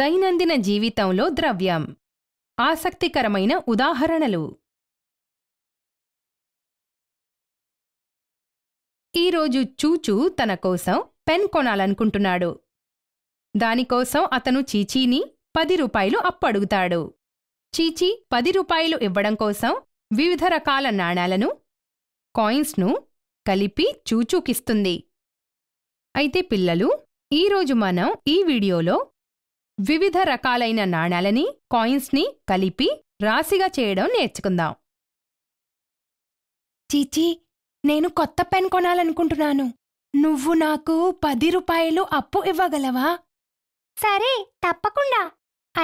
దైనందిన జీవితంలో ద్రవ్యం ఆసక్తికరమైన ఉదాహరణలు ఈరోజు చూచూ తన కోసం పెన్ కొనాలనుకుంటున్నాడు దానికోసం అతను చీచీని పది రూపాయలు అప్పడుగుతాడు చీచీ పది రూపాయలు ఇవ్వడం కోసం వివిధ రకాల నాణాలను కాయిన్స్ను కలిపి చూచూకిస్తుంది అయితే పిల్లలు ఈరోజు మనం ఈ వీడియోలో వివిధ రకాలైన నాణాలని కాయిన్స్ని కలిపి రాశిగా చేయడం నేర్చుకుందాం చీచీ నేను కొత్త పెన్ కొనాలనుకుంటున్నాను నువ్వు నాకు పది రూపాయలు అప్పు ఇవ్వగలవా సరే తప్పకుండా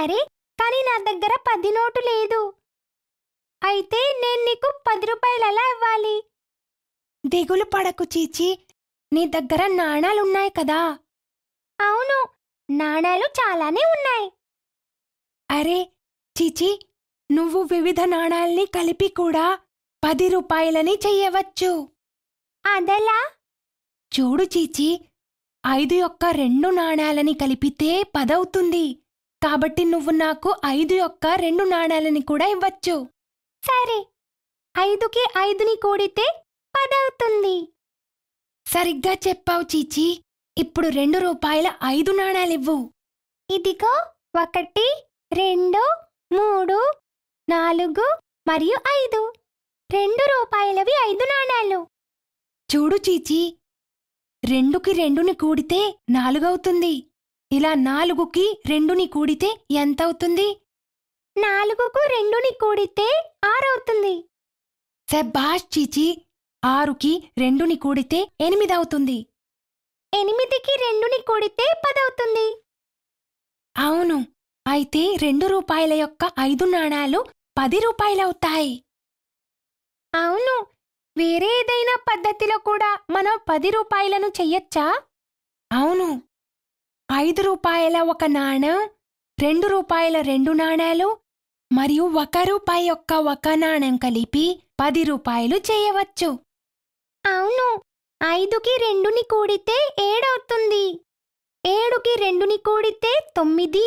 అరే కానీ నా దగ్గర పది నోటు లేదు అయితే నేను నీకు పది రూపాయలు ఎలా ఇవ్వాలి దిగులు పడకు చీచి నీ దగ్గర నాణాలున్నాయి కదా అవును నాణాలు చాలానే ఉన్నాయి అరే చిచి నువ్వు వివిధ నాణాల్ని కలిపి కూడా పది రూపాయలని చెయ్యవచ్చు అదెలా చూడు చీచి ఐదు యొక్క రెండు నాణాలని కలిపితే పదవుతుంది కాబట్టి నువ్వు నాకు ఐదు యొక్క రెండు నాణాలని కూడా ఇవ్వచ్చు సరే ఐదుకి ఐదుని కూడితే పదవుతుంది సరిగ్గా చెప్పావు చీచీ ఇప్పుడు రెండు రూపాయల ఐదు నాణాలివ్వు ఇదిగో ఒకటి రెండు మూడు నాలుగు మరియు ఐదు రెండు రూపాయలవి ఐదు నాణాలు చూడు చీచి రెండుకి రెండుని కూడితే నాలుగవుతుంది ఇలా నాలుగుకి రెండుని కూడితే ఎంతవుతుంది నాలుగుకు రెండుని కూడితే ఆరవుతుంది సెబాష్ చీచి ఆరుకి రెండుని కూడితే ఎనిమిదవుతుంది ఎనిమిదికి రెండుని కొడితే పదవుతుంది అవును అయితే రెండు రూపాయల యొక్క ఐదు నాణాలు పది రూపాయలవుతాయి అవును వేరే ఏదైనా పద్ధతిలో కూడా మనం పది రూపాయలను చెయ్యొచ్చా అవును ఐదు రూపాయల ఒక నాణం రెండు రూపాయల రెండు నాణాలు మరియు ఒక రూపాయి యొక్క ఒక నాణం కలిపి పది రూపాయలు చేయవచ్చు అవును ఐదుకి రెండుని కూడితే ఏడవుతుంది ఏడుకి రెండుని కూడితే తొమ్మిది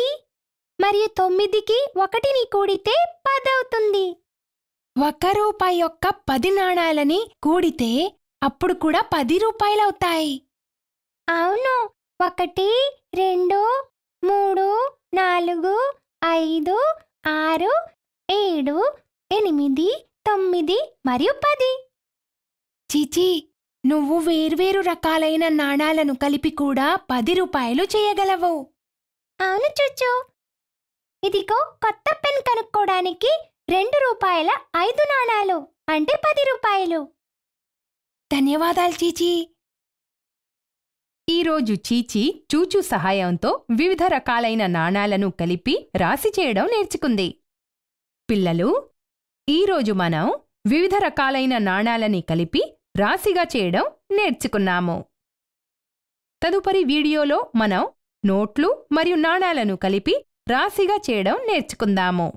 మరియు తొమ్మిదికి ఒకటిని కూడితే పదవుతుంది ఒక రూపాయి యొక్క పది నాణాలని కూడితే అప్పుడు కూడా పది రూపాయలవుతాయి అవును ఒకటి రెండు మూడు నాలుగు ఐదు ఆరు ఏడు ఎనిమిది తొమ్మిది మరియు పది చీచీ నువ్వు వేర్వేరు రకాలైన నాణాలను కలిపి కూడా పది రూపాయలు చేయగలవు అవును చూచు ఇదిగో కొత్త పెన్ కనుక్కోడానికి రెండు రూపాయల ఐదు నాణాలు అంటే పది రూపాయలు ధన్యవాదాలు చీచీ ఈరోజు చీచీ చూచూ సహాయంతో వివిధ రకాలైన నాణాలను కలిపి రాసి చేయడం నేర్చుకుంది పిల్లలు ఈరోజు మనం వివిధ రకాలైన నాణాలని కలిపి రాశిగా చేయడం నేర్చుకున్నాము తదుపరి వీడియోలో మనం నోట్లు మరియు నాణాలను కలిపి రాశిగా చేయడం నేర్చుకుందాము